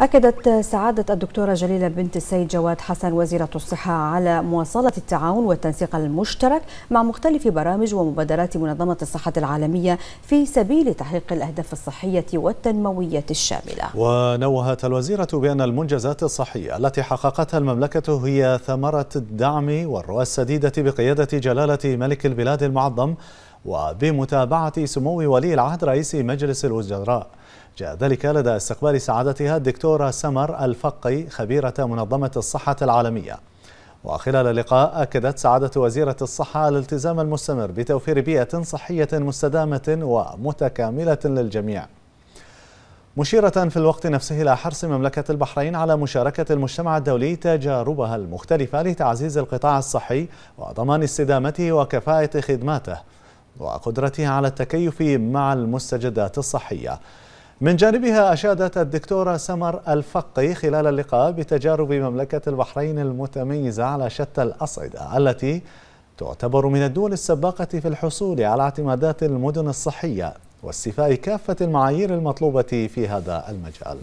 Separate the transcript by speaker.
Speaker 1: أكدت سعادة الدكتورة جليلة بنت السيد جواد حسن وزيرة الصحة على مواصلة التعاون والتنسيق المشترك مع مختلف برامج ومبادرات منظمة الصحة العالمية في سبيل تحقيق الأهداف الصحية والتنموية الشاملة
Speaker 2: ونوهت الوزيرة بأن المنجزات الصحية التي حققتها المملكة هي ثمرة الدعم والرؤى السديدة بقيادة جلالة ملك البلاد المعظم وبمتابعة سمو ولي العهد رئيس مجلس الوزراء جاء ذلك لدى استقبال سعادتها الدكتورة سمر الفقي خبيرة منظمة الصحة العالمية وخلال اللقاء أكدت سعادة وزيرة الصحة الالتزام المستمر بتوفير بيئة صحية مستدامة ومتكاملة للجميع مشيرة في الوقت نفسه إلى حرص مملكة البحرين على مشاركة المجتمع الدولي تجاربها المختلفة لتعزيز القطاع الصحي وضمان استدامته وكفاءة خدماته وقدرتها على التكيف مع المستجدات الصحية من جانبها أشادت الدكتورة سمر الفقي خلال اللقاء بتجارب مملكة البحرين المتميزة على شتى الأصعدة التي تعتبر من الدول السباقة في الحصول على اعتمادات المدن الصحية واستيفاء كافة المعايير المطلوبة في هذا المجال